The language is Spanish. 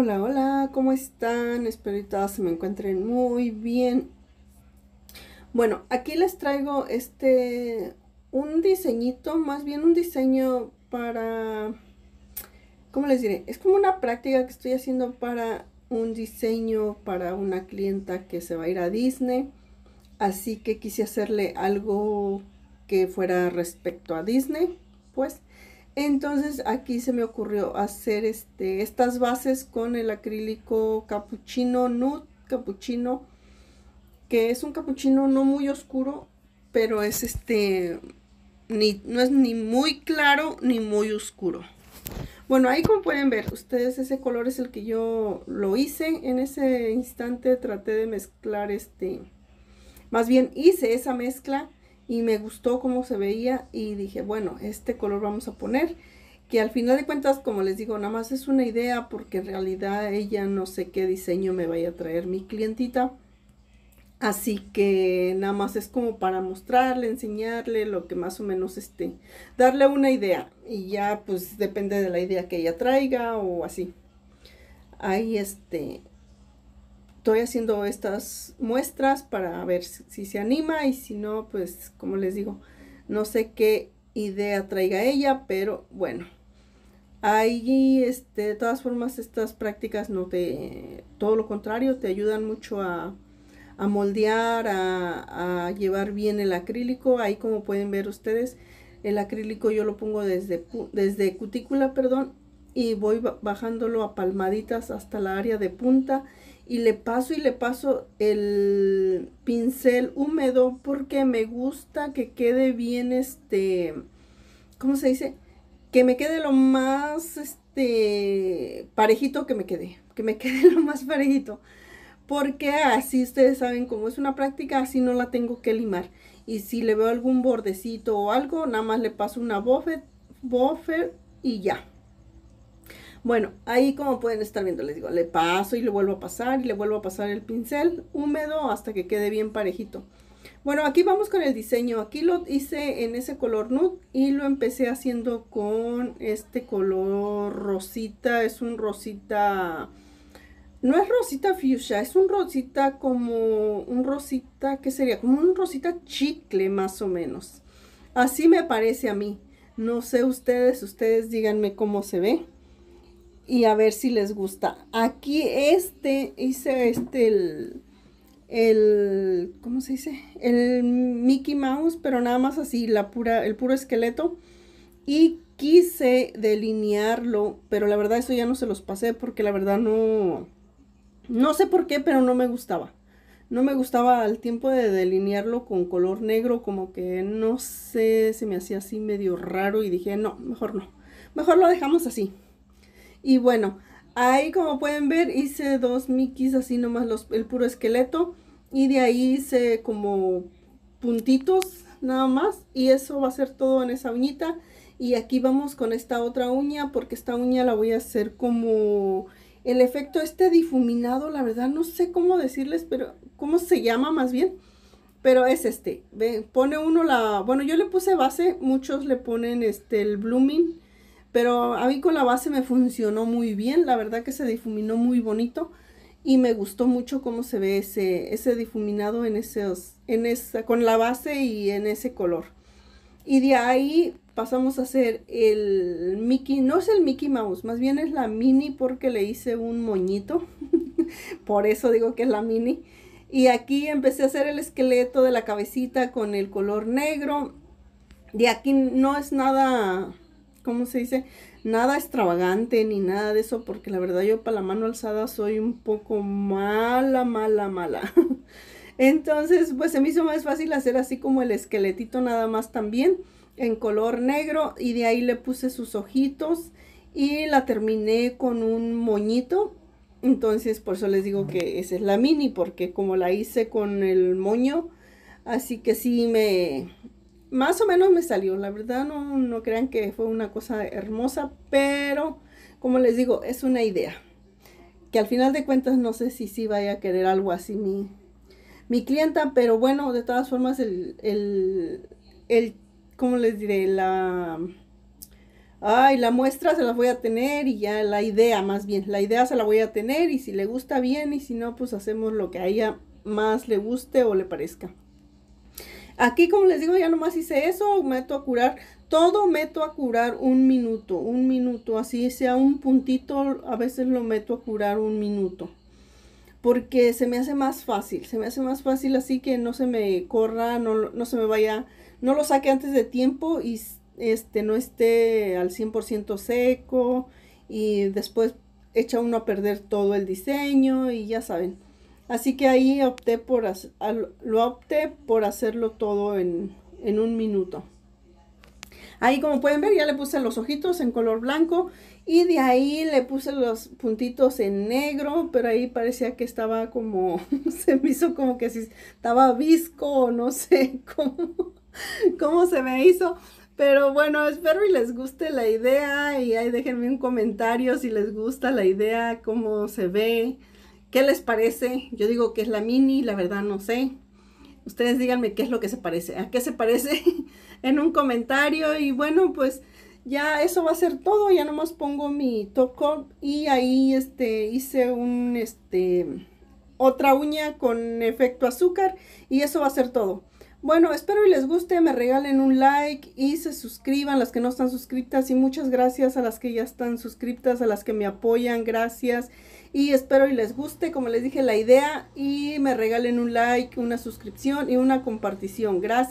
Hola, hola, ¿cómo están? Espero que todas se me encuentren muy bien. Bueno, aquí les traigo este, un diseñito, más bien un diseño para, ¿cómo les diré? Es como una práctica que estoy haciendo para un diseño para una clienta que se va a ir a Disney. Así que quise hacerle algo que fuera respecto a Disney, pues. Entonces aquí se me ocurrió hacer este, estas bases con el acrílico capuchino nude, capuchino, que es un capuchino no muy oscuro, pero es este, ni, no es ni muy claro ni muy oscuro. Bueno, ahí como pueden ver, ustedes ese color es el que yo lo hice. En ese instante traté de mezclar este, más bien hice esa mezcla y me gustó cómo se veía y dije, bueno, este color vamos a poner. Que al final de cuentas, como les digo, nada más es una idea porque en realidad ella no sé qué diseño me vaya a traer mi clientita. Así que nada más es como para mostrarle, enseñarle lo que más o menos esté, darle una idea y ya pues depende de la idea que ella traiga o así. Ahí este, estoy haciendo estas muestras para ver si, se anima y si no, pues como les digo, no sé qué idea traiga ella, pero bueno. Ahí, este, de todas formas, estas prácticas no te, todo lo contrario, te ayudan mucho a, moldear, a, llevar bien el acrílico. Ahí como pueden ver ustedes, el acrílico yo lo pongo desde, desde cutícula, perdón, y voy bajándolo a palmaditas hasta la área de punta y le paso y le paso el pincel húmedo porque me gusta que quede bien este, ¿cómo se dice? Que me quede lo más este parejito que me quede, que me quede lo más parejito. Porque así ustedes saben como es una práctica, así no la tengo que limar. Y si le veo algún bordecito o algo, nada más le paso una buffer, buffer y ya. Bueno, ahí como pueden estar viendo, les digo, le paso y le vuelvo a pasar y le vuelvo a pasar el pincel húmedo hasta que quede bien parejito. Bueno, aquí vamos con el diseño. Aquí lo hice en ese color nude y lo empecé haciendo con este color rosita. Es un rosita... No es rosita fuchsia, es un rosita como... Un rosita, ¿qué sería? Como un rosita chicle más o menos. Así me parece a mí. No sé ustedes, ustedes díganme cómo se ve y a ver si les gusta. Aquí este, hice este, el, el, ¿cómo se dice? El Mickey Mouse, pero nada más así, la pura, el puro esqueleto. Y quise delinearlo, pero la verdad eso ya no se los pasé porque la verdad no, no sé por qué, pero no me gustaba. No me gustaba al tiempo de delinearlo con color negro, como que no sé, se me hacía así medio raro y dije, no, mejor no. Mejor lo dejamos así. Y bueno, ahí como pueden ver hice dos mickeys así nomás el puro esqueleto. Y de ahí hice como puntitos nada más. Y eso va a ser todo en esa uñita. Y aquí vamos con esta otra uña porque esta uña la voy a hacer como el efecto este difuminado. La verdad no sé cómo decirles, pero cómo se llama más bien pero es este. pone uno la, bueno, yo le puse base, muchos le ponen este el blooming pero a mí con la base me funcionó muy bien, la verdad que se difuminó muy bonito y me gustó mucho cómo se ve ese, ese difuminado en esos, en esa, con la base y en ese color. Y de ahí pasamos a hacer el Mickey, no es el Mickey Mouse, más bien es la mini porque le hice un moñito, por eso digo que es la mini. Y aquí empecé a hacer el esqueleto de la cabecita con el color negro. De aquí no es nada ¿cómo se dice? Nada extravagante ni nada de eso, porque la verdad yo para la mano alzada soy un poco mala, mala, mala. Entonces, pues se me hizo más fácil hacer así como el esqueletito nada más también, en color negro, y de ahí le puse sus ojitos y la terminé con un moñito. Entonces, por eso les digo que esa es la mini, porque como la hice con el moño, así que sí me, más o menos me salió. La verdad no, no crean que fue una cosa hermosa, pero como les digo, es una idea. Que al final de cuentas no sé si sí vaya a querer algo así mi, clienta, pero bueno, de todas formas el, el, ¿cómo les diré? La... Ay, la muestra se la voy a tener y ya la idea más bien, la idea se la voy a tener y si le gusta bien y si no, pues hacemos lo que a ella más le guste o le parezca. Aquí, como les digo, ya nomás hice eso, meto a curar todo meto a curar un minuto, un minuto, así sea un puntito, a veces lo meto a curar un minuto. Porque se me hace más fácil, se me hace más fácil así que no se me corra, no, no se me vaya, no lo saque antes de tiempo y este no esté al 100% seco y después echa uno a perder todo el diseño y ya saben. Así que ahí opté por, lo opté por hacerlo todo en, un minuto. Ahí como pueden ver ya le puse los ojitos en color blanco y de ahí le puse los puntitos en negro, pero ahí parecía que estaba como, se me hizo como que si estaba visco o no sé cómo, cómo se me hizo. Pero bueno, espero y les guste la idea y ahí déjenme un comentario si les gusta la idea, cómo se ve. ¿Qué les parece? Yo digo que es la mini, la verdad no sé. Ustedes díganme qué es lo que se parece, a qué se parece en un comentario. Y bueno, pues ya eso va a ser todo. Ya nomás pongo mi top coat y ahí este, hice un, este, otra uña con efecto azúcar y eso va a ser todo. Bueno, espero y les guste, me regalen un like y se suscriban las que no están suscritas y muchas gracias a las que ya están suscritas, a las que me apoyan, gracias. Y espero y les guste, como les dije, la idea y me regalen un like, una suscripción y una compartición. Gracias.